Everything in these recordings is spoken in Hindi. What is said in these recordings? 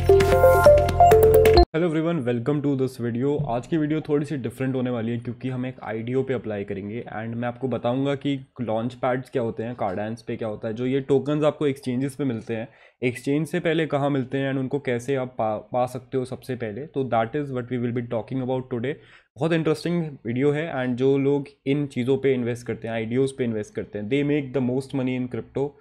Hello everyone welcome to this video आज की वीडियो थोड़ी सी डिफरेंट होने वाली है क्योंकि हम एक आईडीओ पे अप्लाई करेंगे एंड मैं आपको बताऊंगा कि लॉन्च पैड्स क्या होते हैं कार्डेंस पे क्या होता है जो ये टोकन्स आपको एक्सचेंजेस पे मिलते हैं एक्सचेंज से पहले कहाँ मिलते हैं एंड उनको कैसे आप पा पा सकते हो सबसे पहले तो that is what we will be talking about today बहुत इंटरेस्टिंग वीडियो है एंड जो लोग इन चीज़ों पर इन्वेस्ट करते हैं आइडियोज़ पर इन्वेस्ट करते हैं they make the most money in crypto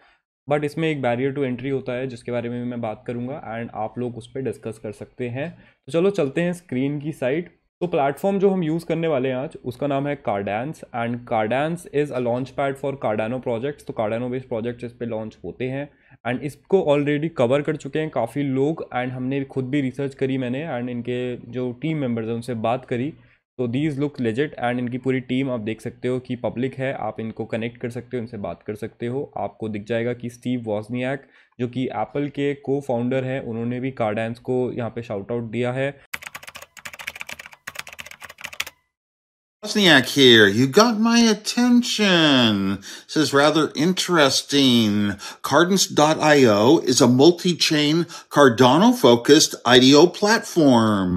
but इसमें एक बैरियर टू एंट्री होता है जिसके बारे में भी मैं बात करूँगा एंड आप लोग उस पर डिस्कस कर सकते हैं तो चलो चलते हैं स्क्रीन की साइड तो प्लेटफॉर्म जो हम यूज़ करने वाले हैं आज उसका नाम है Cardence and Cardence is a launchpad for Cardano projects तो कार्डानो बेस्ड प्रोजेक्ट्स इस पर लॉन्च होते हैं एंड इसको ऑलरेडी कवर कर चुके हैं काफ़ी लोग एंड हमने खुद भी रिसर्च करी मैंने एंड इनके जो टीम मेम्बर्स हैं उनसे बात करी तो दीज लुक लेजेट एंड इनकी पूरी टीम आप देख सकते हो कि पब्लिक है आप इनको कनेक्ट कर सकते हो इनसे बात कर सकते हो आपको दिख जाएगा कि स्टीव वॉजनियाक जो कि एप्पल के को फाउंडर हैं उन्होंने भी कार्डेंस को यहाँ पे शाउट आउट दिया है Wozniak here. You got my attention. This is rather interesting. Cardance.io is a multi-chain Cardano-focused IDO platform.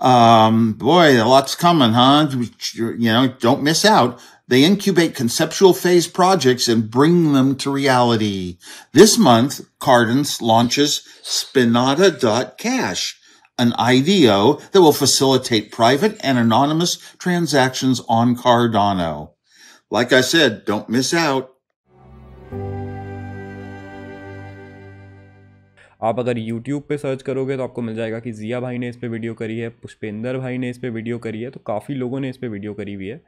Um, boy, a lot's coming, huh? You know, don't miss out. They incubate conceptual phase projects and bring them to reality. This month, Cardin's launches Spinata.cash, an IDO that will facilitate private and anonymous transactions on Cardano. Like I said, don't miss out. आप अगर यूट्यूब पे सर्च करोगे तो आपको मिल जाएगा कि ज़िया भाई ने इस पर वीडियो करी है पुष्पेंद्र भाई ने इस पर वीडियो करी है तो काफ़ी लोगों ने इस पर वीडियो करी हुई है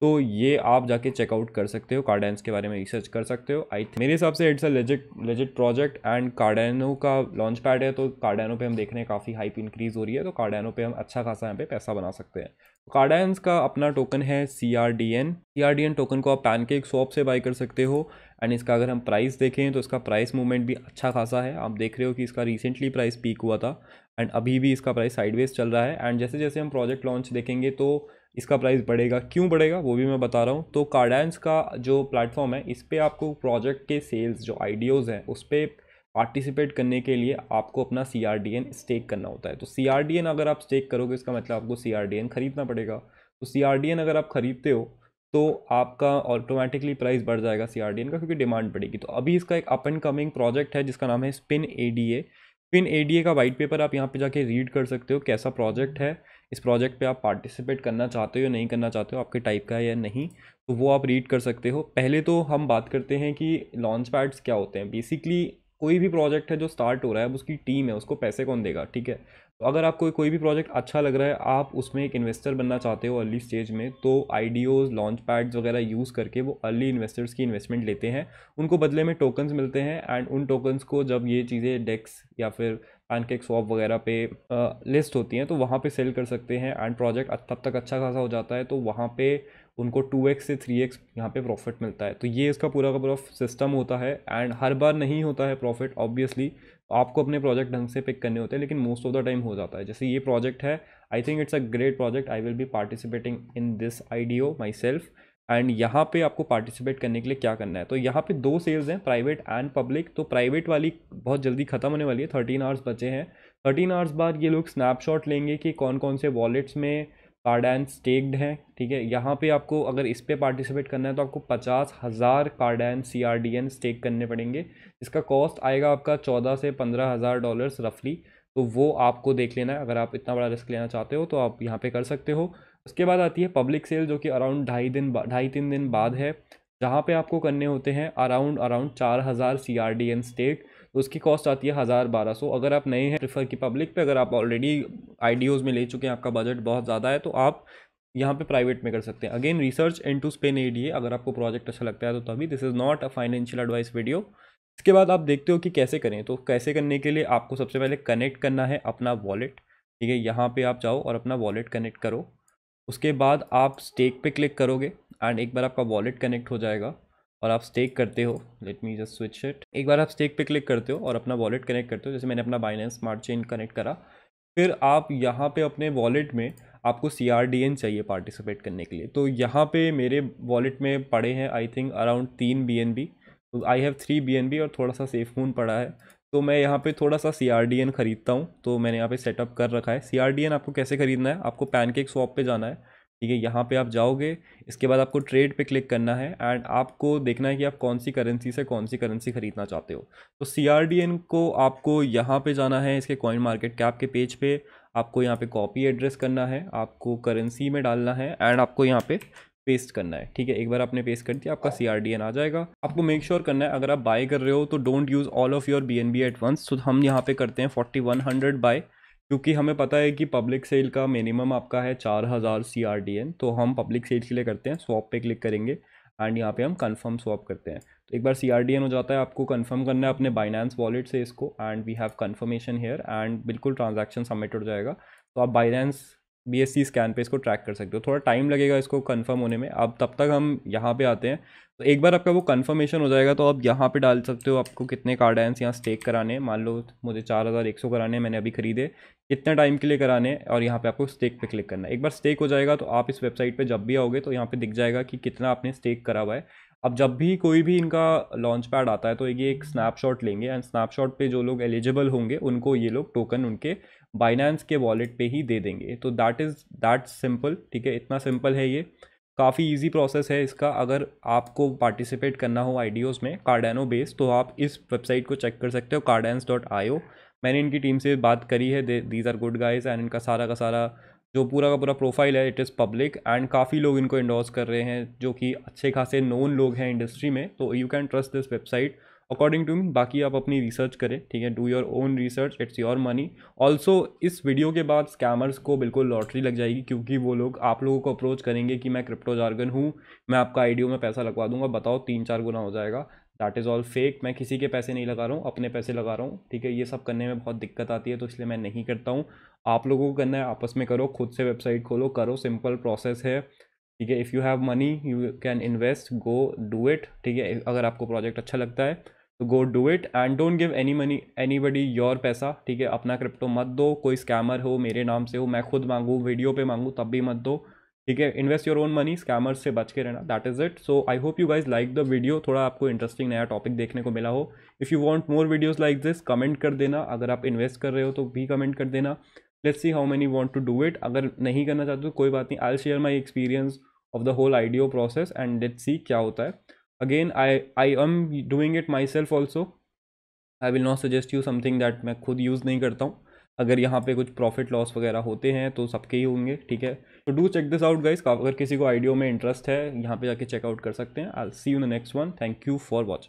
तो ये आप जाके चेकआउट कर सकते हो कार्डेंस के बारे में रिसर्च कर सकते हो आई मेरे हिसाब से it's a legit legit project and Cardano का लॉन्च पैड है तो कार्डेनो पे हम देख रहे हैं काफ़ी हाइप इंक्रीज हो रही है तो कार्डेनो पे हम अच्छा खासा यहाँ पे पैसा बना सकते हैं कार्डेंस का अपना टोकन है C R D N C R D N token को आप पैनकेक स्वॉप से बाई कर सकते हो एंड इसका अगर हम प्राइस देखें तो इसका प्राइस मूवमेंट भी अच्छा खासा है आप देख रहे हो कि इसका रिसेंटली प्राइस पीक हुआ था एंड अभी भी इसका प्राइस साइडवेज चल रहा है एंड जैसे जैसे हम प्रोजेक्ट लॉन्च देखेंगे तो इसका प्राइस बढ़ेगा क्यों बढ़ेगा वो भी मैं बता रहा हूँ तो कार्डेंस का जो प्लेटफॉर्म है इस पर आपको प्रोजेक्ट के सेल्स जो आइडियोज़ हैं उस पर पार्टिसिपेट करने के लिए आपको अपना C R D N stake करना होता है तो सी आर डी एन अगर आप स्टेक करोगे इसका मतलब आपको सी आर डी एन खरीदना पड़ेगा तो सी आर डी एन अगर आप खरीदते हो तो आपका ऑटोमेटिकली प्राइस बढ़ जाएगा सी आर डी एन का क्योंकि डिमांड बढ़ेगी तो अभी इसका एक अप एंड कमिंग प्रोजेक्ट है जिसका नाम है स्पिन ए डी ए फिन ए का वाइट पेपर आप यहाँ पे जाके रीड कर सकते हो कैसा प्रोजेक्ट है इस प्रोजेक्ट पे आप पार्टिसिपेट करना चाहते हो या नहीं करना चाहते हो आपके टाइप का है या नहीं तो वो आप रीड कर सकते हो पहले तो हम बात करते हैं कि लॉन्च पैड्स क्या होते हैं बेसिकली कोई भी प्रोजेक्ट है जो स्टार्ट हो रहा है अब उसकी टीम है उसको पैसे कौन देगा ठीक है तो अगर आपको कोई भी प्रोजेक्ट अच्छा लग रहा है आप उसमें एक इन्वेस्टर बनना चाहते हो अर्ली स्टेज में तो आइडियोज़ लॉन्च पैड्स वगैरह यूज़ करके वो अर्ली इन्वेस्टर्स की इन्वेस्टमेंट लेते हैं उनको बदले में टोकन्स मिलते हैं एंड उन टोकन्स को जब ये चीज़ें डेक्स या फिर पैनकेक स्वॉप वगैरह पे लिस्ट होती हैं तो वहाँ पे सेल कर सकते हैं एंड प्रोजेक्ट तब तक अच्छा खासा हो जाता है तो वहाँ पे उनको टू एक्स से थ्री एक्स यहाँ पर प्रॉफिट मिलता है तो ये इसका पूरा का पूरा सिस्टम होता है एंड हर बार नहीं होता है प्रॉफिट ऑब्वियसली आपको अपने प्रोजेक्ट ढंग से पिक करने होते हैं लेकिन मोस्ट ऑफ द टाइम हो जाता है जैसे ये प्रोजेक्ट है I think it's a great project I will be participating in this IDO myself and यहाँ पे आपको पार्टिसिपेट करने के लिए क्या करना है तो यहाँ पे दो सेल्स हैं प्राइवेट एंड पब्लिक तो प्राइवेट वाली बहुत जल्दी खत्म होने वाली है थर्टीन आवर्स बचे हैं थर्टीन आवर्स बाद ये लोग स्नैपशॉट लेंगे कि कौन कौन से वॉलेट्स में कार्डान स्टेक्ड है ठीक है यहाँ पे आपको अगर इस पर पार्टिसिपेट करना है तो आपको पचास हज़ार कार्डान C R D N stake करने पड़ेंगे इसका कॉस्ट आएगा आपका चौदह से पंद्रह हज़ार डॉलर्स रफली तो वो आपको देख लेना है अगर आप इतना बड़ा रिस्क लेना चाहते हो तो आप यहाँ पे कर सकते हो उसके बाद आती है पब्लिक सेल जो कि अराउंड ढाई दिन ढाई तीन दिन बाद है जहाँ पे आपको करने होते हैं अराउंड अराउंड चार हज़ार C R D N stake उसकी कॉस्ट आती है हज़ार बारह सौ अगर आप नए हैं प्रीफर की पब्लिक पे अगर आप ऑलरेडी आइडियोज़ में ले चुके हैं आपका बजट बहुत ज़्यादा है तो आप यहाँ पे प्राइवेट में कर सकते हैं again research into spin ADA अगर आपको प्रोजेक्ट अच्छा लगता है तो तभी this is not a financial advice video इसके बाद आप देखते हो कि कैसे करें तो कैसे करने के लिए आपको सबसे पहले कनेक्ट करना है अपना वॉलेट ठीक है यहाँ पर आप जाओ और अपना वॉलेट कनेक्ट करो उसके बाद आप स्टेक पे क्लिक करोगे एंड एक बार आपका वॉलेट कनेक्ट हो जाएगा और आप स्टेक करते हो let me just switch it एक बार आप स्टेक पे क्लिक करते हो और अपना वॉलेट कनेक्ट करते हो जैसे मैंने अपना बाइनेंस स्मार्ट चेन कनेक्ट करा फिर आप यहाँ पे अपने वॉलेट में आपको सी चाहिए पार्टिसिपेट करने के लिए तो यहाँ पे मेरे वॉलेट में पड़े हैं आई थिंक अराउंड तीन बी तो आई हैव थ्री बी और थोड़ा सा सेफ मून पड़ा है तो मैं यहाँ पे थोड़ा सा सी आर डी एन ख़रीदता हूँ तो मैंने यहाँ पे सेटअप कर रखा है सी आर डी एन आपको कैसे ख़रीदना है आपको पैनकेक स्वॉप पे जाना है ठीक है यहाँ पे आप जाओगे इसके बाद आपको ट्रेड पे क्लिक करना है एंड आपको देखना है कि आप कौन सी करेंसी से कौन सी करेंसी ख़रीदना चाहते हो तो सी आर डी एन को आपको यहाँ पे जाना है इसके कॉइन मार्केट कैप के पेज पे आपको यहाँ पे कॉपी एड्रेस करना है आपको करेंसी में डालना है एंड आपको यहाँ पे पेस्ट करना है ठीक है एक बार आपने पेस्ट कर दिया आपका सी हाँ। आ जाएगा आपको मेक श्योर sure करना है अगर आप बाय कर रहे हो तो don't use all of your B N B at once तो हम यहाँ पे करते हैं फोर्टी वन हंड्रेड बाय क्योंकि हमें पता है कि पब्लिक सेल का मिनिमम आपका है चार हज़ार सी आर डी एन तो हम पब्लिक सेल के लिए करते हैं स्वॉप पे क्लिक करेंगे एंड यहाँ पे हम कंफर्म स्वॉप करते हैं तो एक बार सी आर डी एन हो जाता है आपको कंफर्म करना है अपने बाइनेंस वॉलेट से इसको and we have confirmation here and बिल्कुल ट्रांजेक्शन सबमिट हो जाएगा तो आप Binance B S C scan पे इसको ट्रैक कर सकते हो थोड़ा टाइम लगेगा इसको कंफर्म होने में अब तब तक हम यहाँ पे आते हैं तो एक बार आपका वो कंफर्मेशन हो जाएगा तो आप यहाँ पे डाल सकते हो आपको कितने कार्ड एंस यहाँ स्टेक कराने मान लो मुझे चार हज़ार एक सौ कराने मैंने अभी खरीदे कितने टाइम के लिए कराने और यहाँ पे आपको स्टेक पे क्लिक करना है एक बार स्टेक हो जाएगा तो आप इस वेबसाइट पर जब भी आओगे तो यहाँ पर दिख जाएगा कि कितना आपने स्टेक करा हुआ है अब जब भी कोई भी इनका लॉन्च पैड आता है तो ये एक स्नैपशॉट लेंगे एंड स्नैपशॉट पे जो लोग एलिजिबल होंगे उनको ये लोग टोकन उनके बाइनेंस के वॉलेट पे ही दे देंगे तो दैट इज़ दैट सिंपल ठीक है इतना सिंपल है ये काफ़ी इजी प्रोसेस है इसका अगर आपको पार्टिसिपेट करना हो आइडियोज़ में कार्डानो बेस तो आप इस वेबसाइट को चेक कर सकते हो कार्डेंस डॉट मैंने इनकी टीम से बात करी है these are good guys and इनका सारा का सारा जो पूरा का पूरा प्रोफाइल है इट इज़ पब्लिक एंड काफ़ी लोग इनको इंडोर्स कर रहे हैं जो कि अच्छे खासे नोन लोग हैं इंडस्ट्री में तो you can trust this website according to me बाकी आप अपनी रिसर्च करें ठीक है do your own research it's your money also इस वीडियो के बाद स्कैमर्स को बिल्कुल लॉटरी लग जाएगी क्योंकि वो लोग आप लोगों को अप्रोच करेंगे कि मैं क्रिप्टो जार्गन हूँ मैं आपका आईडियो में पैसा लगवा दूंगा बताओ तीन चार गुना हो जाएगा दैट इज़ ऑल फेक मैं किसी के पैसे नहीं लगा रहा हूँ अपने पैसे लगा रहा हूँ ठीक है ये सब करने में बहुत दिक्कत आती है तो इसलिए मैं नहीं करता हूँ आप लोगों को करना है आपस में करो खुद से वेबसाइट खोलो करो सिंपल प्रोसेस है ठीक है if you have money you can invest go do it ठीक है अगर आपको प्रोजेक्ट अच्छा लगता है तो go do it and don't give any money anybody your पैसा ठीक है अपना क्रिप्टो मत दो कोई स्कैमर हो मेरे नाम से हो मैं खुद मांगूँ वीडियो पे मांगूँ तब भी मत दो ठीक है invest your own money scammers से बच के रहना that is it so I hope you guys like the video थोड़ा आपको इंटरेस्टिंग नया टॉपिक देखने को मिला हो if you want more videos like this comment कर देना अगर आप इन्वेस्ट कर रहे हो तो भी कमेंट कर देना let's see how many want to do it अगर नहीं करना चाहते तो कोई बात नहीं I share my experience of the whole IDO process and let's see क्या होता है again I I am doing it myself also I will not suggest you something that मैं खुद यूज़ नहीं करता हूँ अगर यहाँ पे कुछ प्रॉफिट लॉस वगैरह होते हैं तो सबके ही होंगे ठीक है तो do check this out guys अगर किसी को आइडियो में इंटरेस्ट है यहाँ पे जाके चेकआउट कर सकते हैं I see you the next one thank you for watching